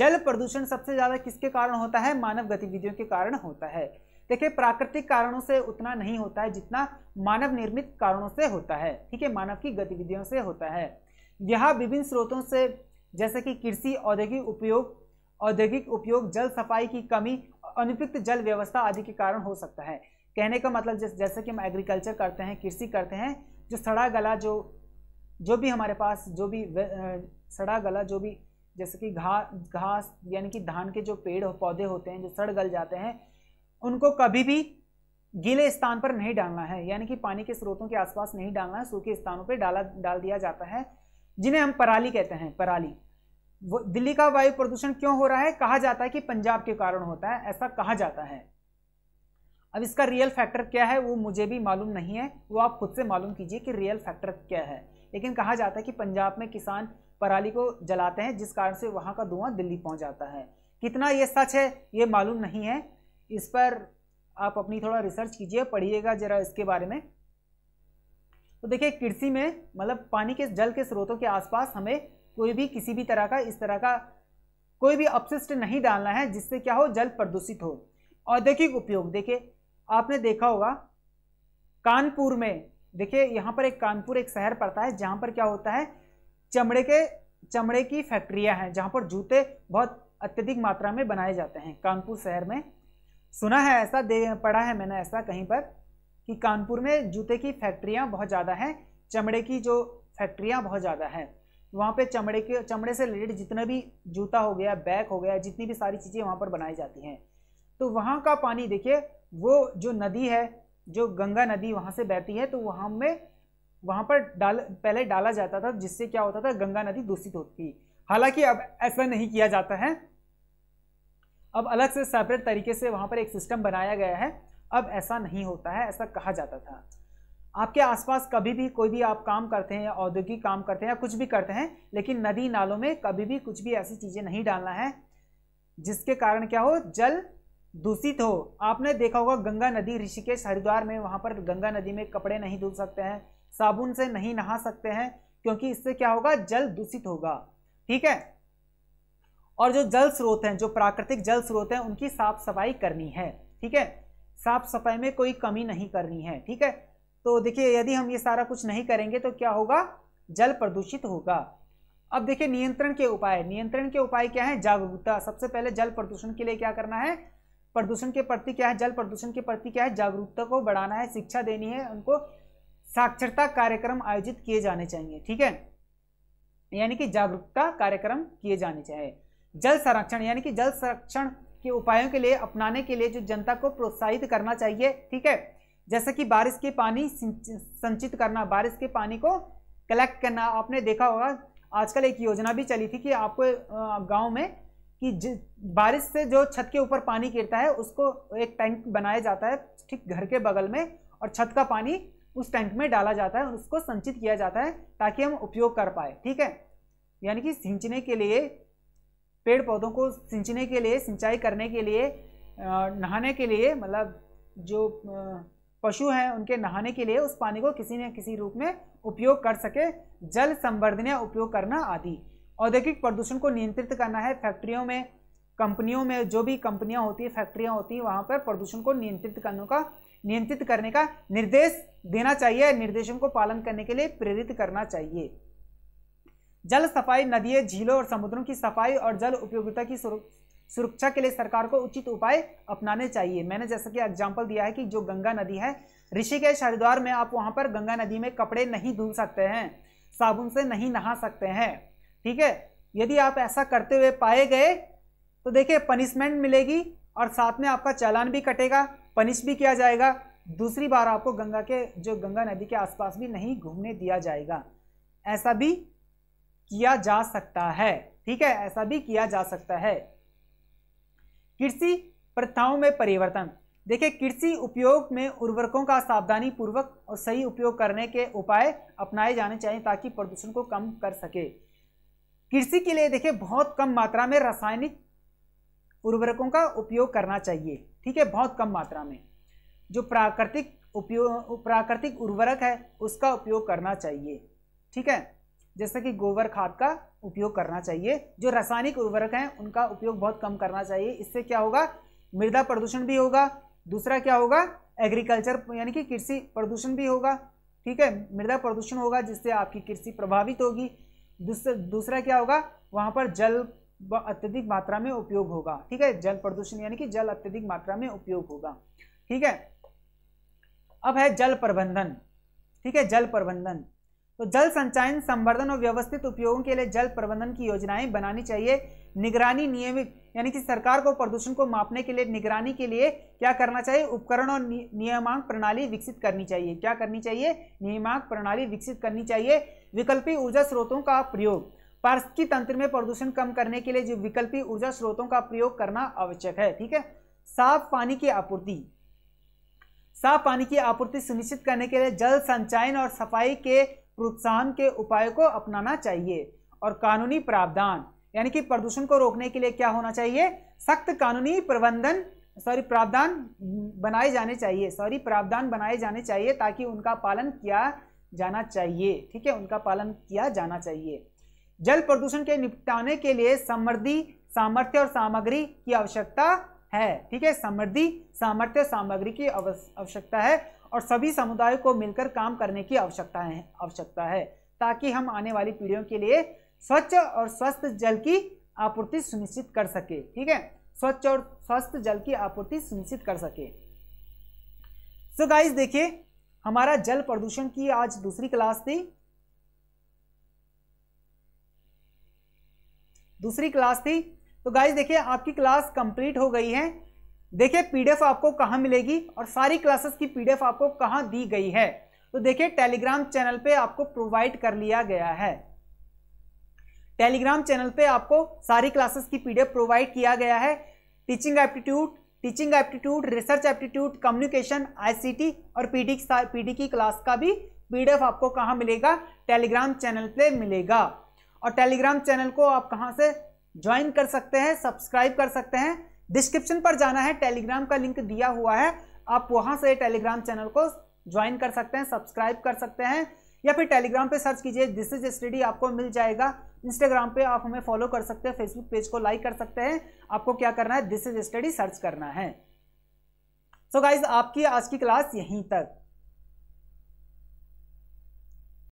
जल प्रदूषण सबसे ज़्यादा किसके कारण होता है मानव गतिविधियों के कारण होता है देखिए प्राकृतिक कारणों से उतना नहीं होता है जितना मानव निर्मित कारणों से होता है ठीक है मानव की गतिविधियों से होता है यह विभिन्न स्रोतों से जैसे कि कृषि औद्योगिक उपयोग औद्योगिक उपयोग जल सफाई की कमी अनुपयुक्त जल व्यवस्था आदि के कारण हो सकता है कहने का मतलब जैसे जैसे कि हम एग्रीकल्चर करते हैं कृषि करते हैं जो सड़ा गला जो जो भी हमारे पास जो भी सड़ा गला जो भी जैसे कि घास घास यानी कि धान के जो पेड़ पौधे होते हैं जो सड़ गल जाते हैं उनको कभी भी गीले स्थान पर नहीं डालना है यानी कि पानी के स्रोतों के आसपास नहीं डालना है सूखे स्थानों पर डाला डाल दिया जाता है जिन्हें हम पराली कहते हैं पराली वो दिल्ली का वायु प्रदूषण क्यों हो रहा है कहा जाता है कि पंजाब के कारण होता है ऐसा कहा जाता है अब इसका रियल फैक्टर क्या है वो मुझे भी मालूम नहीं है वो आप खुद से मालूम कीजिए कि रियल फैक्टर क्या है लेकिन कहा जाता है कि पंजाब में किसान पराली को जलाते हैं जिस कारण से वहाँ का धुआं दिल्ली पहुँच जाता है कितना ये सच है ये मालूम नहीं है इस पर आप अपनी थोड़ा रिसर्च कीजिए पढ़िएगा ज़रा इसके बारे में तो देखिए कृषि में मतलब पानी के जल के स्रोतों के आसपास हमें कोई भी किसी भी तरह का इस तरह का कोई भी अपशिष्ट नहीं डालना है जिससे क्या हो जल प्रदूषित हो औद्योगिक उपयोग देखिए आपने देखा होगा कानपुर में देखिए यहाँ पर एक कानपुर एक शहर पड़ता है जहाँ पर क्या होता है चमड़े के चमड़े की फैक्ट्रियाँ हैं जहाँ पर जूते बहुत अत्यधिक मात्रा में बनाए जाते हैं कानपुर शहर में सुना है ऐसा दे पढ़ा है मैंने ऐसा कहीं पर कि कानपुर में जूते की फैक्ट्रियाँ बहुत ज़्यादा हैं चमड़े की जो फैक्ट्रियाँ बहुत ज़्यादा हैं वहाँ पे चमड़े के चमड़े से रिलेटेड जितना भी जूता हो गया बैग हो गया जितनी भी सारी चीज़ें वहाँ पर बनाई जाती हैं तो वहाँ का पानी देखिए वो जो नदी है जो गंगा नदी वहाँ से बहती है तो वहाँ में वहाँ पर डाल पहले डाला जाता था जिससे क्या होता था गंगा नदी दूषित होती हालांकि अब ऐसा नहीं किया जाता है अब अलग से सेपरेट तरीके से वहाँ पर एक सिस्टम बनाया गया है अब ऐसा नहीं होता है ऐसा कहा जाता था आपके आसपास कभी भी कोई भी आप काम करते हैं या औद्योगिक काम करते हैं या कुछ भी करते हैं लेकिन नदी नालों में कभी भी कुछ भी ऐसी चीज़ें नहीं डालना है जिसके कारण क्या हो जल दूषित हो आपने देखा होगा गंगा नदी ऋषिकेश हरिद्वार में वहाँ पर गंगा नदी में कपड़े नहीं धुल सकते हैं साबुन से नहीं नहा सकते हैं क्योंकि इससे क्या होगा जल दूषित होगा ठीक है और जो जल स्रोत हैं जो प्राकृतिक जल स्रोत हैं उनकी साफ सफाई करनी है ठीक है साफ सफाई में कोई कमी नहीं करनी है ठीक है तो देखिए यदि हम ये सारा कुछ नहीं करेंगे तो क्या होगा जल प्रदूषित होगा अब देखिए नियंत्रण के उपाय नियंत्रण के उपाय क्या है जागरूकता सबसे पहले जल प्रदूषण के लिए क्या करना है प्रदूषण के प्रति क्या है जल प्रदूषण के प्रति क्या है जागरूकता को बढ़ाना है शिक्षा देनी है उनको साक्षरता कार्यक्रम आयोजित किए जाने चाहिए ठीक है यानी कि जागरूकता कार्यक्रम किए जाने चाहिए जल संरक्षण यानी कि जल संरक्षण के उपायों के लिए अपनाने के लिए जो जनता को प्रोत्साहित करना चाहिए ठीक है जैसे कि बारिश के पानी संचित करना बारिश के पानी को कलेक्ट करना आपने देखा होगा आजकल एक योजना भी चली थी कि आपको गांव में कि बारिश से जो छत के ऊपर पानी गिरता है उसको एक टैंक बनाया जाता है ठीक घर के बगल में और छत का पानी उस टैंक में डाला जाता है और उसको संचित किया जाता है ताकि हम उपयोग कर पाए ठीक है यानी कि सिंचने के लिए पेड़ पौधों को सिंचने के लिए सिंचाई करने के लिए नहाने के लिए मतलब जो पशु हैं उनके नहाने के लिए उस पानी को किसी न किसी रूप में उपयोग कर सके जल संवर्धन या उपयोग करना आदि औद्योगिक प्रदूषण को नियंत्रित करना है फैक्ट्रियों में कंपनियों में जो भी कंपनियां होती है फैक्ट्रियां होती हैं वहाँ पर प्रदूषण को नियंत्रित करने का नियंत्रित करने का निर्देश देना चाहिए निर्देशों को पालन करने के लिए प्रेरित करना चाहिए जल सफाई नदियों झीलों और समुद्रों की सफाई और जल उपयोगिता की सुरक्षा के लिए सरकार को उचित उपाय अपनाने चाहिए मैंने जैसा कि एग्जाम्पल दिया है कि जो गंगा नदी है ऋषिकेश हरिद्वार में आप वहां पर गंगा नदी में कपड़े नहीं धुल सकते हैं साबुन से नहीं नहा सकते हैं ठीक है यदि आप ऐसा करते हुए पाए गए तो देखिए पनिशमेंट मिलेगी और साथ में आपका चालान भी कटेगा पनिश भी किया जाएगा दूसरी बार आपको गंगा के जो गंगा नदी के आसपास भी नहीं घूमने दिया जाएगा ऐसा भी किया जा सकता है ठीक है ऐसा भी किया जा सकता है कृषि प्रथाओं में परिवर्तन देखिए कृषि उपयोग में उर्वरकों का सावधानी पूर्वक और सही उपयोग करने के उपाय अपनाए जाने चाहिए ताकि प्रदूषण को कम कर सके कृषि के लिए देखिए बहुत कम मात्रा में रासायनिक उर्वरकों का उपयोग करना चाहिए ठीक है बहुत कम मात्रा में जो प्राकृतिक उपयोग प्राकृतिक उर्वरक है उसका उपयोग करना चाहिए ठीक है जैसा कि गोबर खाद का उपयोग करना चाहिए जो रासायनिक उर्वरक हैं उनका उपयोग बहुत कम करना चाहिए इससे क्या होगा मृदा प्रदूषण भी होगा दूसरा क्या होगा एग्रीकल्चर यानी कि कृषि प्रदूषण भी होगा ठीक है मृदा प्रदूषण होगा जिससे आपकी कृषि प्रभावित होगी दूसरा दूसरा क्या होगा वहाँ पर जल अत्यधिक मात्रा में उपयोग होगा ठीक है जल प्रदूषण यानी कि जल अत्यधिक मात्रा में उपयोग होगा ठीक है अब है जल प्रबंधन ठीक है जल प्रबंधन तो जल संचयन संवर्धन और व्यवस्थित उपयोगों के लिए जल प्रबंधन की योजनाएं बनानी चाहिए निगरानी नियमित यानी कि सरकार को प्रदूषण को मापने के लिए निगरानी के लिए क्या करना चाहिए उपकरण और नियमांक प्रणाली विकसित करनी चाहिए क्या करनी चाहिए नियमांक प्रणाली विकसित करनी चाहिए विकल्पी ऊर्जा स्रोतों का प्रयोग पार्षिकी तंत्र में प्रदूषण कम करने के लिए जो विकल्पी ऊर्जा स्रोतों का प्रयोग करना आवश्यक है ठीक है साफ पानी की आपूर्ति साफ पानी की आपूर्ति सुनिश्चित करने के लिए जल संचयन और सफाई के प्रोत्साहन के उपाय को अपनाना चाहिए और कानूनी प्रावधान यानी कि प्रदूषण को रोकने के लिए क्या होना चाहिए सख्त कानूनी प्रबंधन सॉरी प्रावधान बनाए जाने चाहिए सॉरी प्रावधान बनाए जाने चाहिए ताकि उनका पालन किया जाना चाहिए ठीक है उनका पालन किया जाना चाहिए जल प्रदूषण के निपटाने के लिए समृद्धि सामर्थ्य और सामग्री की आवश्यकता है ठीक है समृद्धि सामर्थ्य सामग्री की आवश्यकता है और सभी समुदाय को मिलकर काम करने की आवश्यकता है आवश्यकता है ताकि हम आने वाली पीढ़ियों के लिए स्वच्छ और स्वस्थ जल की आपूर्ति सुनिश्चित कर सके ठीक है स्वच्छ और स्वस्थ जल की आपूर्ति सुनिश्चित कर सके सो गाइज गाइस देखिए हमारा जल प्रदूषण की आज दूसरी क्लास थी दूसरी क्लास थी तो गाइस देखिए आपकी क्लास कंप्लीट हो गई है देखिए पीडीएफ आपको कहाँ मिलेगी और सारी क्लासेस की पीडीएफ आपको कहाँ दी गई है तो देखिए टेलीग्राम चैनल पे आपको प्रोवाइड कर लिया गया है टेलीग्राम चैनल पे आपको सारी क्लासेस की पीडीएफ प्रोवाइड किया गया है teaching aptitude teaching aptitude research aptitude communication I और पीडी पीडी की क्लास का भी पीडीएफ आपको कहाँ मिलेगा टेलीग्राम चैनल पे मिलेगा और टेलीग्राम चैनल को आप कहाँ से ज्वाइन कर सकते हैं सब्सक्राइब कर सकते हैं डिस्क्रिप्शन पर जाना है टेलीग्राम का लिंक दिया हुआ है आप वहां से टेलीग्राम चैनल को ज्वाइन कर सकते हैं सब्सक्राइब कर सकते हैं या फिर टेलीग्राम पे सर्च कीजिए दिस इज स्टडी आपको मिल जाएगा इंस्टाग्राम पे आप हमें फॉलो कर सकते हैं फेसबुक पेज को लाइक कर सकते हैं आपको क्या करना है दिस इज स्टडी सर्च करना है सो so गाइज आपकी आज की क्लास यहीं तक